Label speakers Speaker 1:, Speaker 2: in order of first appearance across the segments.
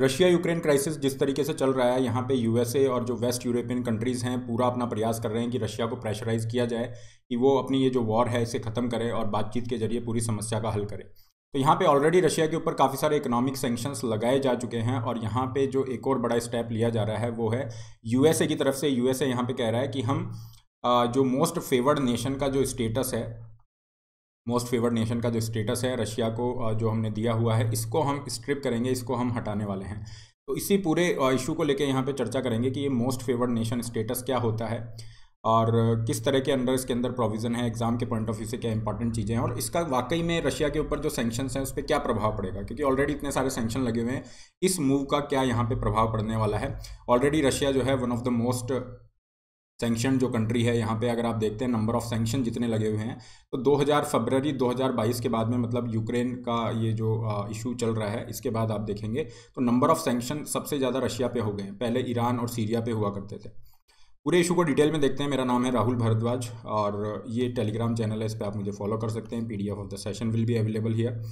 Speaker 1: Russia Ukraine crisis जिस तरीके से चल रहा है यहाँ पे यूएसए और जो वेस्ट यूरोपियन कंट्रीज़ हैं पूरा अपना प्रयास कर रहे हैं कि रशिया को प्रेशराइज किया जाए कि वो अपनी ये जो वॉर है इसे ख़त्म करे और बातचीत के जरिए पूरी समस्या का हल करे तो यहाँ पे ऑलरेडी रशिया के ऊपर काफ़ी सारे इकोनॉमिक सेंक्शंस लगाए जा चुके हैं और यहाँ पे जो एक और बड़ा स्टेप लिया जा रहा है वो है यूएसए की तरफ से यूएसए यहाँ पे कह रहा है कि हम जो मोस्ट फेवर्ड नेशन का जो स्टेटस है मोस्ट फेवर्ड नेशन का जो स्टेटस है रशिया को जो हमने दिया हुआ है इसको हम स्ट्रिप करेंगे इसको हम हटाने वाले हैं तो इसी पूरे इशू को लेकर यहाँ पर चर्चा करेंगे कि ये मोस्ट फेवर्ड नेशन स्टेटस क्या होता है और किस तरह के अंदर इसके अंदर प्रोविज़न है एग्ज़ाम के पॉइंट ऑफ व्यू से क्या इंपॉर्टेंट चीज़ें हैं और इसका वाकई में रशिया के ऊपर जो सेंक्शंस हैं उस पर क्या प्रभाव पड़ेगा क्योंकि ऑलरेडी इतने सारे सेंक्शन लगे हुए हैं इस मूव का क्या यहाँ पे प्रभाव पड़ने वाला है ऑलरेडी रशिया जो है one of the most sanction जो कंट्री है यहाँ पे अगर आप देखते हैं नंबर ऑफ सेंक्शन जितने लगे हुए हैं तो 2000 फरवरी 2022 के बाद में मतलब यूक्रेन का ये जो इशू चल रहा है इसके बाद आप देखेंगे तो नंबर ऑफ सेंक्शन सबसे ज़्यादा रशिया पे हो गए हैं पहले ईरान और सीरिया पे हुआ करते थे पूरे इशू को डिटेल में देखते हैं मेरा नाम है राहुल भारद्वाज और ये टेलीग्राम चैनल है इस पर आप मुझे फॉलो कर सकते हैं P of the session will be available here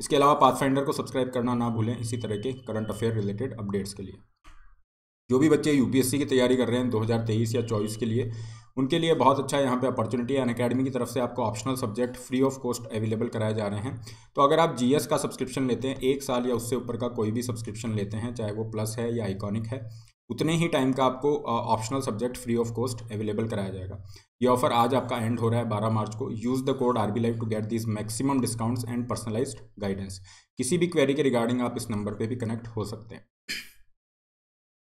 Speaker 1: इसके अलावा पाथ को सब्सक्राइब करना ना भूलें इसी तरह के करंट अफेयर रिलेटेड अपडेट्स के लिए जो भी बच्चे यूपीएससी की तैयारी कर रहे हैं 2023 या चौबीस के लिए उनके लिए बहुत अच्छा यहाँ पे अपॉर्चुनिटी है अकेडमी की तरफ से आपको optional subject free of cost available कराए जा रहे हैं तो अगर आप जीएस का सब्सक्रिप्शन लेते हैं एक साल या उससे ऊपर का कोई भी सब्सक्रिप्शन लेते हैं चाहे वो प्लस है या आइकॉनिक है उतने ही टाइम का आपको optional subject free of cost available कराया जाएगा ये ऑफर आज आपका एंड हो रहा है 12 मार्च को use the code R B live to get this maximum discounts and personalised guidance किसी भी क्वेरी के रिगार्डिंग आप इस नंबर पे भी कनेक्ट हो सकते हैं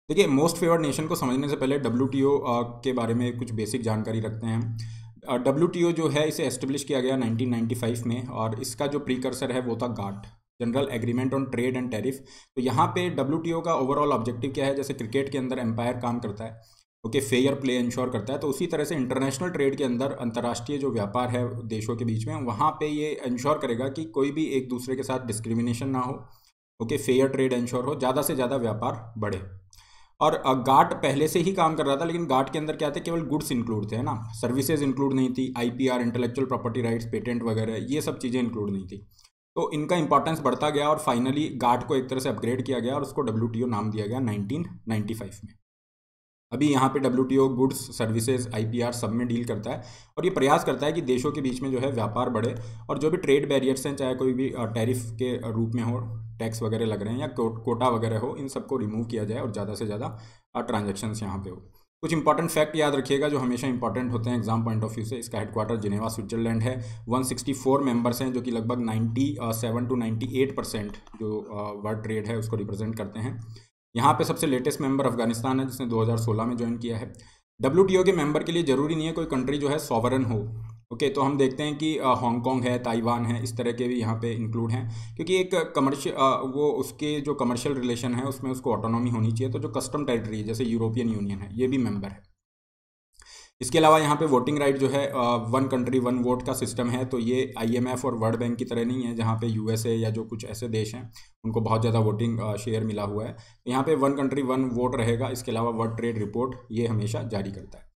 Speaker 1: देखिए मोस्ट फेवर्ड नेशन को समझने से पहले डब्ल्यू uh, के बारे में कुछ बेसिक जानकारी रखते हैं डब्ल्यू uh, जो है इसे एस्टेब्लिश किया गया 1995 में और इसका जो प्रीकर्सर है वो था GATT general agreement on trade and tariff तो यहाँ पे डब्ल्यू का ओवरऑल ऑब्जेक्टिव क्या है जैसे क्रिकेट के अंदर एम्पायर काम करता है ओके फेयर प्ले इंश्योर करता है तो उसी तरह से इंटरनेशनल ट्रेड के अंदर अंतर्राष्ट्रीय जो व्यापार है देशों के बीच में वहाँ पे ये इंश्योर करेगा कि कोई भी एक दूसरे के साथ डिस्क्रिमिनेशन ना हो ओके फेयर ट्रेड इंश्योर हो ज़्यादा से ज़्यादा व्यापार बढ़े और गाट पहले से ही काम कर रहा था लेकिन गाट के अंदर क्या थे केवल गुड्स इंक्लूड थे ना सर्विसेज इंक्लूड नहीं थी IPR intellectual property rights patent वगैरह ये सब चीज़ें इंक्लूड नहीं थी तो इनका इंपॉर्टेंस बढ़ता गया और फाइनली गाट को एक तरह से अपग्रेड किया गया और उसको डब्ल्यू नाम दिया गया नाइनटीन में अभी यहाँ पे डब्ल्यू गुड्स सर्विसेज आई सब में डील करता है और ये प्रयास करता है कि देशों के बीच में जो है व्यापार बढ़े और जो भी ट्रेड बैरियर्स हैं चाहे कोई भी टैरिफ के रूप में हो टैक्स वगैरह लग रहे हैं या कोटा वगैरह हो इन सबको रिमूव किया जाए और ज़्यादा से ज़्यादा ट्रांजेक्शन्स यहाँ पे हो कुछ इंपॉर्टेंट फैक्ट याद रखिएगा जो हमेशा इंपॉर्टेंट होते हैं एग्जाम पॉइंट ऑफ व्यू से इसका हेडक्वार्टर जिनेवा स्विट्जरलैंड है 164 मेंबर्स हैं जो कि लगभग 97 टू 98 परसेंट जो वर्ल्ड ट्रेड है उसको रिप्रेजेंट करते हैं यहाँ पे सबसे लेटेस्ट मेंबर अफगानिस्तान है जिसने 2016 में ज्वाइन किया है डब्ल्यू के मेंबर के लिए जरूरी नहीं है कोई कंट्री जो है सॉवरन हो ओके okay, तो हम देखते हैं कि हांगकॉन्ग है ताइवान है इस तरह के भी यहाँ पे इंक्लूड हैं क्योंकि एक कमर्शियल वो उसके जो कमर्शियल रिलेशन है उसमें उसको ऑटोनॉमी होनी चाहिए तो जो कस्टम टेरिटरी है जैसे यूरोपियन यूनियन है ये भी मेंबर है इसके अलावा यहाँ पे वोटिंग राइट जो है वन कंट्री वन वोट का सिस्टम है तो ये आईएमएफ और वर्ल्ड बैंक की तरह नहीं है जहाँ पे यूएसए या जो कुछ ऐसे देश हैं उनको बहुत ज़्यादा वोटिंग शेयर मिला हुआ है यहाँ पे वन कंट्री वन वोट रहेगा इसके अलावा वर्ल्ड ट्रेड रिपोर्ट ये हमेशा जारी करता है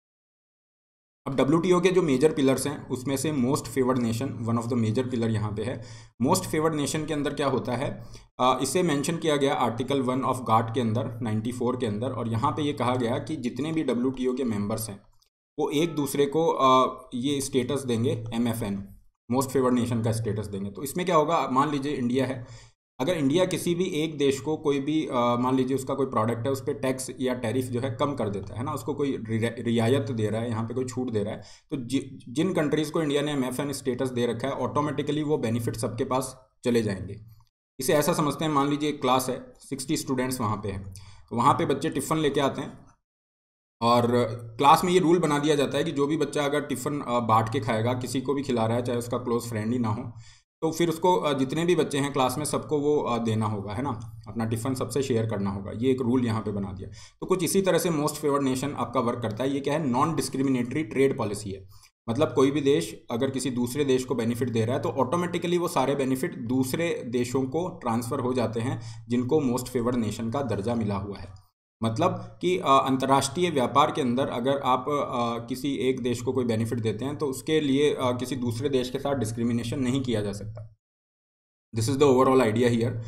Speaker 1: अब डब्ल्यू के जो मेजर पिलर्स हैं उसमें से most favoured nation one of the major pillar यहाँ पे है मोस्ट फेवर्ड नेशन के अंदर क्या होता है आ, इसे मेंशन किया गया आर्टिकल वन ऑफ गार्ड के अंदर 94 के अंदर और यहाँ पे ये यह कहा गया कि जितने भी डब्ल्यू के मेंबर्स हैं वो एक दूसरे को आ, ये स्टेटस देंगे एम मोस्ट फेवर्ड नेशन का स्टेटस देंगे तो इसमें क्या होगा मान लीजिए इंडिया है अगर इंडिया किसी भी एक देश को कोई भी मान लीजिए उसका कोई प्रोडक्ट है उस पर टैक्स या टैरिफ जो है कम कर देता है ना उसको कोई रियायत दे रहा है यहाँ पे कोई छूट दे रहा है तो जि, जिन कंट्रीज़ को इंडिया ने एम एफ एन स्टेटस दे रखा है ऑटोमेटिकली वो बेनिफिट सबके पास चले जाएंगे इसे ऐसा समझते हैं मान लीजिए एक क्लास है सिक्सटी स्टूडेंट्स वहाँ पर है तो वहाँ पर बच्चे टिफ़न लेके आते हैं और क्लास में ये रूल बना दिया जाता है कि जो भी बच्चा अगर टिफ़न बांट के खाएगा किसी को भी खिला रहा है चाहे उसका क्लोज फ्रेंड ही ना हो तो फिर उसको जितने भी बच्चे हैं क्लास में सबको वो देना होगा है ना अपना टिफिन सबसे शेयर करना होगा ये एक रूल यहाँ पे बना दिया तो कुछ इसी तरह से मोस्ट फेवर्ड नेशन आपका वर्क करता है ये क्या है नॉन डिस्क्रिमिनेटरी ट्रेड पॉलिसी है मतलब कोई भी देश अगर किसी दूसरे देश को बेनिफिट दे रहा है तो ऑटोमेटिकली वो सारे बेनिफिट दूसरे देशों को ट्रांसफ़र हो जाते हैं जिनको मोस्ट फेवर्ड नेशन का दर्जा मिला हुआ है मतलब कि अंतर्राष्ट्रीय व्यापार के अंदर अगर आप किसी एक देश को कोई बेनिफिट देते हैं तो उसके लिए किसी दूसरे देश के साथ डिस्क्रिमिनेशन नहीं किया जा सकता this is the overall idea here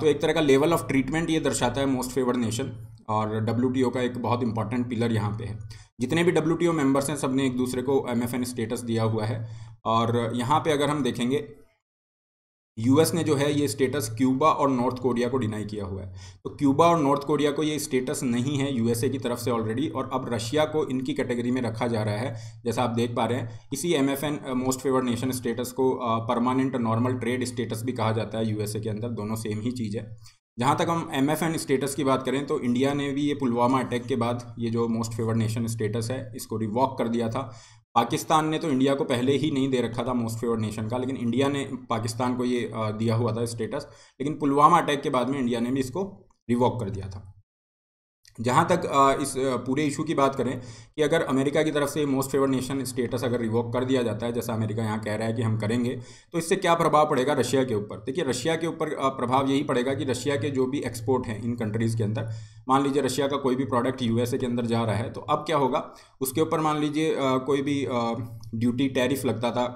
Speaker 1: तो एक तरह का लेवल ऑफ ट्रीटमेंट ये दर्शाता है मोस्ट फेवर्ड नेशन और डब्ल्यू का एक बहुत इंपॉर्टेंट पिलर यहाँ पे है जितने भी डब्ल्यू मेंबर्स हैं सब ने एक दूसरे को एम स्टेटस दिया हुआ है और यहाँ पे अगर हम देखेंगे यूएस ने जो है ये स्टेटस क्यूबा और नॉर्थ कोरिया को डिनाई किया हुआ है तो क्यूबा और नॉर्थ कोरिया को ये स्टेटस नहीं है यूएसए की तरफ से ऑलरेडी और अब रशिया को इनकी कैटेगरी में रखा जा रहा है जैसा आप देख पा रहे हैं इसी MFN most favoured nation status को परमानेंट नॉर्मल ट्रेड स्टेटस भी कहा जाता है यूएसए के अंदर दोनों सेम ही चीज़ है जहाँ तक हम एम एफ एन स्टेटस की बात करें तो इंडिया ने भी ये पुलवामा अटैक के बाद ये जो मोस्ट फेवर्ड नेशन स्टेटस है इसको रिवॉक कर दिया था पाकिस्तान ने तो इंडिया को पहले ही नहीं दे रखा था मोस्ट फेवर्ड नेशन का लेकिन इंडिया ने पाकिस्तान को ये दिया हुआ था स्टेटस लेकिन पुलवामा अटैक के बाद में इंडिया ने भी इसको रिवॉक कर दिया था जहाँ तक इस पूरे इशू की बात करें कि अगर अमेरिका की तरफ से मोस्ट फेवर नेशन स्टेटस अगर रिवोक कर दिया जाता है जैसा अमेरिका यहाँ कह रहा है कि हम करेंगे तो इससे क्या प्रभाव पड़ेगा रशिया के ऊपर देखिए रशिया के ऊपर प्रभाव यही पड़ेगा कि रशिया के जो भी एक्सपोर्ट हैं इन कंट्रीज़ के अंदर मान लीजिए रशिया का कोई भी प्रोडक्ट यूएसए के अंदर जा रहा है तो अब क्या होगा उसके ऊपर मान लीजिए कोई भी ड्यूटी टैरिफ लगता था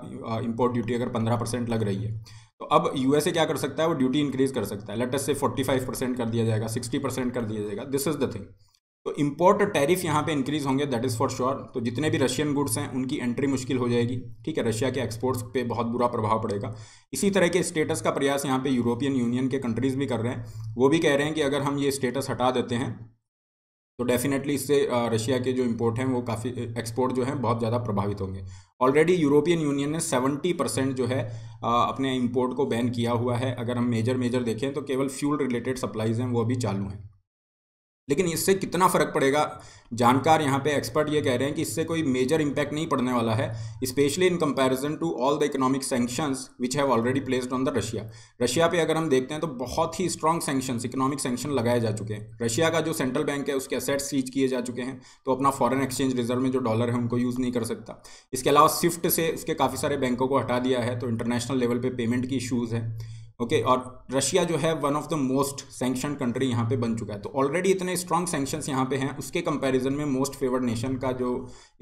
Speaker 1: इम्पोर्ट ड्यूटी अगर पंद्रह परसेंट लग रही है तो अब यूएसए क्या कर सकता है वो ड्यूटी इंक्रीज कर सकता है लेटेस्ट से 45 परसेंट कर दिया जाएगा 60 परसेंट कर दिया जाएगा दिस इज द थिंग तो इम्पोर्ट टैरिफ यहाँ पे इंक्रीज होंगे दैट इज़ फॉर श्योर तो जितने भी रशियन गुड्स हैं उनकी एंट्री मुश्किल हो जाएगी ठीक है रशिया के एक्सपोर्ट्स पे बहुत बुरा प्रभाव पड़ेगा इसी तरह के स्टेटस का प्रयास यहाँ पे यूरोपियन यूनियन के कंट्रीज़ भी कर रहे हैं वो भी कह रहे हैं कि अगर हम ये स्टेटस हटा देते हैं तो डेफिनेटली इससे रशिया के जो इम्पोर्ट हैं वो काफ़ी एक्सपोर्ट जो है बहुत ज़्यादा प्रभावित होंगे ऑलरेडी यूरोपियन यूनियन ने सेवेंटी परसेंट जो है अपने इम्पोर्ट को बैन किया हुआ है अगर हम मेजर मेजर देखें तो केवल फ्यूल रिलेटेड सप्लाईज़ हैं वो अभी चालू हैं लेकिन इससे कितना फ़र्क पड़ेगा जानकार यहाँ पे एक्सपर्ट ये कह रहे हैं कि इससे कोई मेजर इम्पैक्ट नहीं पड़ने वाला है specially in comparison to all the economic sanction which have already placed on the Russia Russia पे अगर हम देखते हैं तो बहुत ही स्ट्रॉन्ग सेंक्शन इकोनॉमिक सेंक्शन लगाए जा चुके हैं रशिया का जो सेंट्रल बैंक है उसके असेट्स सीज किए जा चुके हैं तो अपना फॉरन एक्सचेंज रिजर्व में जो डॉलर है उनको यूज़ नहीं कर सकता इसके अलावा स्विफ्ट से उसके काफ़ी सारे बैंकों को हटा दिया है तो इंटरनेशनल लेवल पर पे पेमेंट की इशूज़ हैं ओके okay, और रशिया जो है one of the most sanction country यहाँ पे बन चुका है तो ऑलरेडी इतने स्ट्रांग सेंक्शंस यहाँ पे हैं उसके कंपैरिजन में मोस्ट फेवर्ड नेशन का जो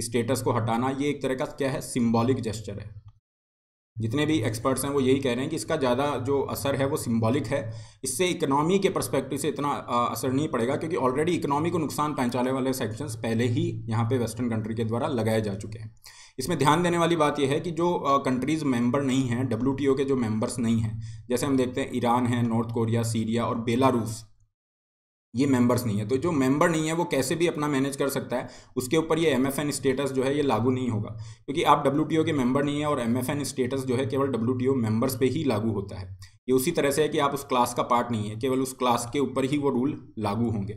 Speaker 1: स्टेटस को हटाना ये एक तरह का क्या है सिम्बॉलिक जेस्चर है जितने भी एक्सपर्ट्स हैं वो यही कह रहे हैं कि इसका ज़्यादा जो असर है वो सिम्बॉलिक है इससे इकोनॉमी के परस्पेक्टिव से इतना असर नहीं पड़ेगा क्योंकि ऑलरेडी इकोनॉमी को नुकसान पहुंचाने वाले सेक्शंस पहले ही यहाँ पे वेस्टर्न कंट्री के द्वारा लगाए जा चुके हैं इसमें ध्यान देने वाली बात यह है कि जो कंट्रीज़ मेंबर नहीं हैं डब्ल्यू के जो मेंबर्स नहीं हैं जैसे हम देखते हैं ईरान है नॉर्थ कोरिया सीरिया और बेलारूस ये मेंबर्स नहीं है तो जो मेंबर नहीं है वो कैसे भी अपना मैनेज कर सकता है उसके ऊपर ये एम स्टेटस जो है ये लागू नहीं होगा क्योंकि आप डब्ल्यू के मेंबर नहीं है और एम स्टेटस जो है केवल डब्ल्यू मेंबर्स पे ही लागू होता है ये उसी तरह से है कि आप उस क्लास का पार्ट नहीं है केवल उस क्लास के ऊपर ही वो रूल लागू होंगे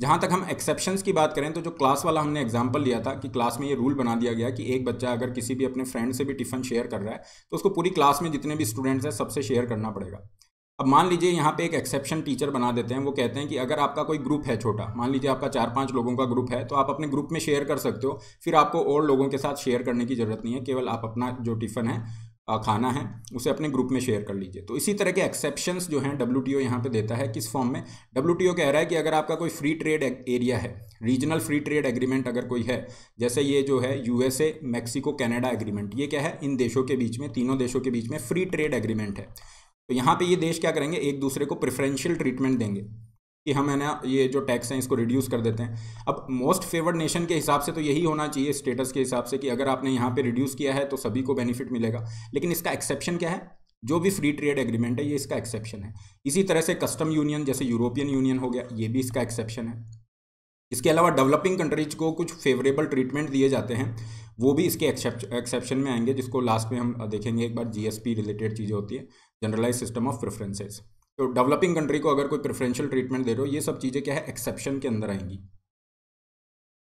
Speaker 1: जहाँ तक हम एक्सेप्शंस की बात करें तो जो क्लास वाला हमने एग्जाम्पल लिया था कि क्लास में ये रूल बना दिया गया कि एक बच्चा अगर किसी भी अपने फ्रेंड से भी टिफिन शेयर कर रहा है तो उसको पूरी क्लास में जितने भी स्टूडेंट्स हैं सबसे शेयर करना पड़ेगा अब मान लीजिए यहाँ पे एक एक्सेप्शन टीचर बना देते हैं वो कहते हैं कि अगर आपका कोई ग्रुप है छोटा मान लीजिए आपका चार पांच लोगों का ग्रुप है तो आप अपने ग्रुप में शेयर कर सकते हो फिर आपको और लोगों के साथ शेयर करने की ज़रूरत नहीं है केवल आप अपना जो टिफ़न है खाना है उसे अपने ग्रुप में शेयर कर लीजिए तो इसी तरह के एक्सेप्शन जो हैं डब्ल्यू टी ओ यहाँ पर देता है किस फॉर्म में डब्ल्यू टी ओ कह रहा है कि अगर आपका कोई फ्री ट्रेड एरिया है रीजनल फ्री ट्रेड एग्रीमेंट अगर कोई है जैसे ये जो है यूएसए मैक्सिको कैनेडा एग्रीमेंट ये क्या है इन देशों के बीच में तीनों देशों के बीच में फ्री ट्रेड एग्रीमेंट है तो यहाँ पे ये देश क्या करेंगे एक दूसरे को प्रेफरेंशियल ट्रीटमेंट देंगे कि हम है ना ये जो टैक्स हैं इसको रिड्यूस कर देते हैं अब मोस्ट फेवर्ड नेशन के हिसाब से तो यही होना चाहिए स्टेटस के हिसाब से कि अगर आपने यहाँ पे रिड्यूस किया है तो सभी को बेनिफिट मिलेगा लेकिन इसका एक्सेप्शन क्या है जो भी फ्री ट्रेड एग्रीमेंट है ये इसका एक्सेप्शन है इसी तरह से कस्टम यूनियन जैसे यूरोपियन यूनियन हो गया ये भी इसका एक्सेप्शन है इसके अलावा डेवलपिंग कंट्रीज को कुछ फेवरेबल ट्रीटमेंट दिए जाते हैं वो भी इसके एक्सेप्शन में आएंगे जिसको लास्ट में हम देखेंगे एक बार जीएसपी रिलेटेड चीज़ें होती है जनरलाइज सिस्टम ऑफ प्रेफरेंसेज तो डेवलपिंग कंट्री को अगर कोई प्रेफरेंशियल ट्रीटमेंट दे रहे हो ये सब चीज़ें क्या है एक्सेप्शन के अंदर आएंगी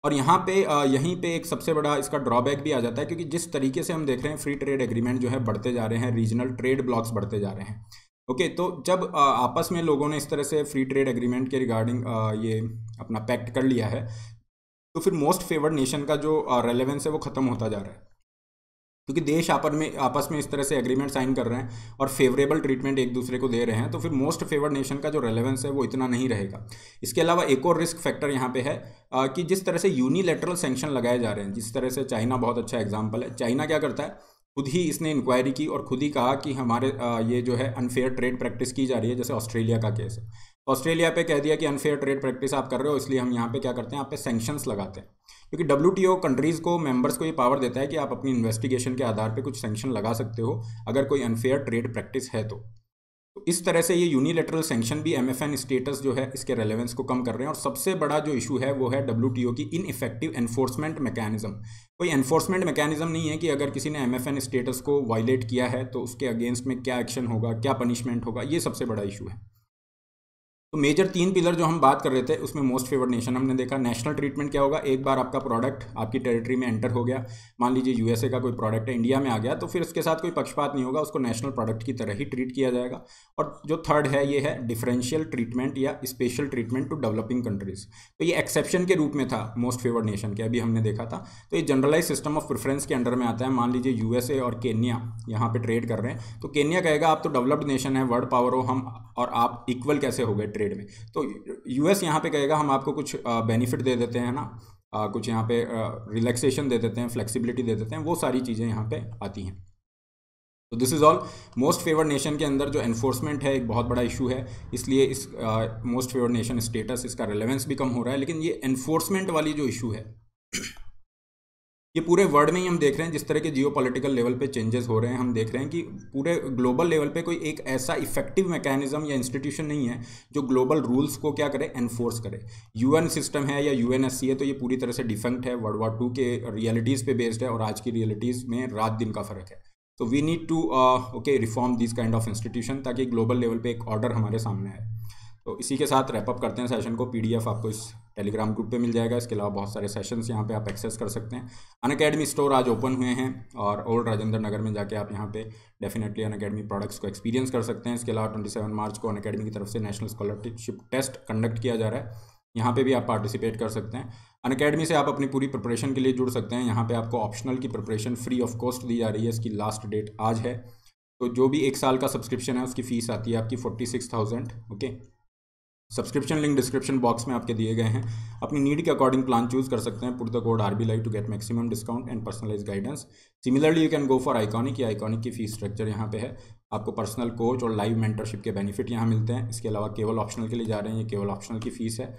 Speaker 1: और यहाँ पे यहीं पे एक सबसे बड़ा इसका ड्रॉबैक भी आ जाता है क्योंकि जिस तरीके से हम देख रहे हैं फ्री ट्रेड एग्रीमेंट जो है बढ़ते जा रहे हैं रीजनल ट्रेड ब्लॉक्स बढ़ते जा रहे हैं ओके तो जब आपस में लोगों ने इस तरह से फ्री ट्रेड एग्रीमेंट के रिगार्डिंग ये अपना पैक्ट कर लिया है तो फिर मोस्ट फेवर्ड नेशन का जो रेलेवेंस है वो ख़त्म होता जा रहा है क्योंकि देश आपस में आपस में इस तरह से एग्रीमेंट साइन कर रहे हैं और फेवरेबल ट्रीटमेंट एक दूसरे को दे रहे हैं तो फिर मोस्ट फेवर्ड नेशन का जो रेलेवेंस है वो इतना नहीं रहेगा इसके अलावा एक और रिस्क फैक्टर यहाँ पे है कि जिस तरह से यूनिलेटरल सेंक्शन लगाए जा रहे हैं जिस तरह से चाइना बहुत अच्छा एग्जाम्पल है चाइना क्या करता है खुद ही इसने इंक्वायरी की और खुद ही कहा कि हमारे ये जो है अनफेयर ट्रेड प्रैक्टिस की जा रही है जैसे ऑस्ट्रेलिया का केस है ऑस्ट्रेलिया पे कह दिया कि अनफेयर ट्रेड प्रैक्टिस आप कर रहे हो इसलिए हम यहाँ पे क्या करते हैं आप पे सेंक्शंस लगाते हैं क्योंकि डब्ल्यू कंट्रीज़ को मेंबर्स को ये पावर देता है कि आप अपनी इन्वेस्टिगेशन के आधार पे कुछ सेंक्शन लगा सकते हो अगर कोई अनफेयर ट्रेड प्रैक्टिस है तो तो इस तरह से ये यूनिलेटरल सेंक्शन भी एम स्टेटस जो है इसके रेलेवेंस को कम कर रहे हैं और सबसे बड़ा जो इशू है वो है डब्ल्यू की इन इफेक्टिव एनफोर्समेंट मैकेनिज्म कोई एनफोर्समेंट मैकेनिज्म नहीं है कि अगर किसी ने एम स्टेटस को वायलेट किया है तो उसके अगेंस्ट में क्या एक्शन होगा क्या पनिशमेंट होगा ये सबसे बड़ा इशू है तो मेजर तीन पिलर जो हम बात कर रहे थे उसमें मोस्ट फेवर्ड नेशन हमने देखा नेशनल ट्रीटमेंट क्या होगा एक बार आपका प्रोडक्ट आपकी टेरिटरी में एंटर हो गया मान लीजिए यूएसए का कोई प्रोडक्ट है इंडिया में आ गया तो फिर उसके साथ कोई पक्षपात नहीं होगा उसको नेशनल प्रोडक्ट की तरह ही ट्रीट किया जाएगा और जो थर्ड है ये है डिफरेंशियल ट्रीटमेंट या special treatment to developing countries तो ये एक्सेप्शन के रूप में था मोस्ट फेवर्ड नेशन के अभी हमने देखा था तो ये जनरलाइज सिस्टम ऑफ प्रेफरेंस के अंडर में आता है मान लीजिए यूएसए और केन्या यहाँ पर ट्रेड कर रहे हैं तो केन्या कहेगा आप तो डेवलप्ड नेशन है वर्ल्ड पावर हो हम और आप इक्वल कैसे हो गए ट्रेड में तो यूएस यहाँ पे कहेगा हम आपको कुछ बेनिफिट दे देते हैं ना आ, कुछ यहाँ पे रिलैक्सेशन दे देते हैं फ्लेक्सिबिलिटी दे देते हैं वो सारी चीज़ें यहाँ पे आती हैं तो this is all most favoured nation के अंदर जो एनफोर्समेंट है एक बहुत बड़ा इशू है इसलिए इस मोस्ट फेवर्ड नेशन स्टेटस इसका रिलेवेंस भी कम हो रहा है लेकिन ये एनफोर्समेंट वाली जो इशू है ये पूरे वर्ल्ड में ही हम देख रहे हैं जिस तरह के जियो पोलिटिकल लेवल पे चेंजेस हो रहे हैं हम देख रहे हैं कि पूरे ग्लोबल लेवल पे कोई एक ऐसा इफेक्टिव मैकेनिज्म या इंस्टीट्यूशन नहीं है जो ग्लोबल रूल्स को क्या करे एनफोर्स करे यूएन सिस्टम है या यू है तो ये पूरी तरह से डिफेंक्ट है वर्ल्ड वार टू के रियलिटीज़ पे बेस्ड है और आज की रियलिटीज़ में रात दिन का फ़र्क है तो we need to okay reform this kind of institution ताकि ग्लोबल लेवल पर एक ऑर्डर हमारे सामने आए तो इसी के साथ रैपअप करते हैं सेशन को एफ आपको इस टेलीग्राम ग्रुप पे मिल जाएगा इसके अलावा बहुत सारे सेशंस यहाँ पे आप एक्सेस कर सकते हैं अन अकेडमी स्टोर आज ओपन हुए हैं और ओल्ड राजेंद्र नगर में जाके आप यहाँ पे डेफिनेटली अन अकेडमी प्रोडक्ट्स को एक्सपीरियंस कर सकते हैं इसके अलावा ट्वेंटी सेवन मार्च को अन अकेडमी की तरफ से नेशनल स्कॉलरशिप टेस्ट कंडक्ट किया जा रहा है यहाँ पर भी आप पार्टिसिपेट कर सकते हैं अन अकेडमी से आप अपनी पूरी प्रिपरेशन के लिए जुड़ सकते हैं यहाँ पर आपको ऑप्शनल की प्रिपरेशन फ्री ऑफ कॉस्ट दी जा रही है इसकी लास्ट डेट आज है तो जो भी एक साल का सब्सक्रिप्शन है उसकी फ़ीस आती है आपकी forty six thousand okay subscription link description box में आपके दिए गए हैं अपनी नीड के अकॉर्डिंग प्लान चूज कर सकते हैं put the code R B live to get maximum discount and personalise guidance similarly you can go for iconic या आइकॉनिक की फीस स्ट्रक्चर यहाँ पे है आपको पर्सनल कोच और लाइव मेंटरशिप के बेनिफिट यहाँ मिलते हैं इसके अलावा केवल ऑप्शनल के लिए जा रहे हैं ये केवल ऑप्शनल की फीस है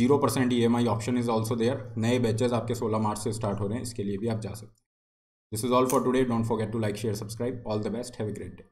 Speaker 1: zero percent E M I option is also there नए बैचेज आपके सोलह मार्च से स्टार्ट हो रहे हैं इसके लिए भी आप जा सकते हैं this is all for today don't forget to like share subscribe all the best have a great day